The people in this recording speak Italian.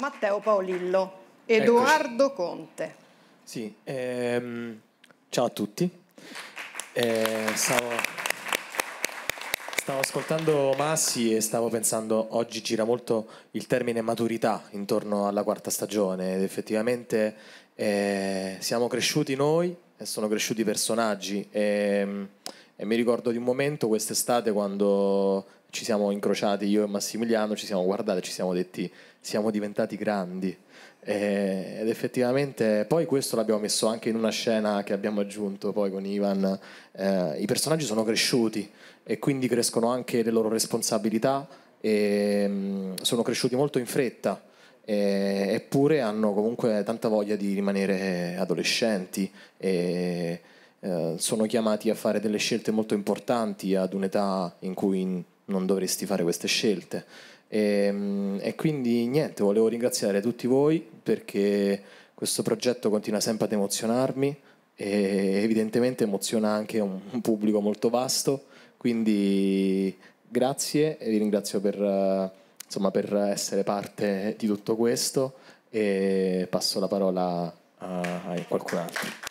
Matteo Paolillo, Edoardo Eccoci. Conte. Sì, ehm, ciao a tutti. Eh, stavo, stavo, ascoltando Massi e stavo pensando, oggi gira molto il termine maturità intorno alla quarta stagione ed effettivamente eh, siamo cresciuti noi e sono cresciuti i personaggi. E, ehm, e mi ricordo di un momento quest'estate quando ci siamo incrociati io e Massimiliano, ci siamo guardati, ci siamo detti siamo diventati grandi e, ed effettivamente poi questo l'abbiamo messo anche in una scena che abbiamo aggiunto poi con Ivan, eh, i personaggi sono cresciuti e quindi crescono anche le loro responsabilità e mh, mm, sono cresciuti molto in fretta eppure hanno comunque tanta voglia di rimanere adolescenti e eh, sono chiamati a fare delle scelte molto importanti ad un'età in cui non dovresti fare queste scelte. E, ehm, e, quindi niente, volevo ringraziare tutti voi perché questo progetto continua sempre ad emozionarmi e evidentemente emoziona anche un, un pubblico molto vasto, quindi grazie e vi ringrazio per, insomma, per essere parte di tutto questo e passo la parola a, a qualcun altro.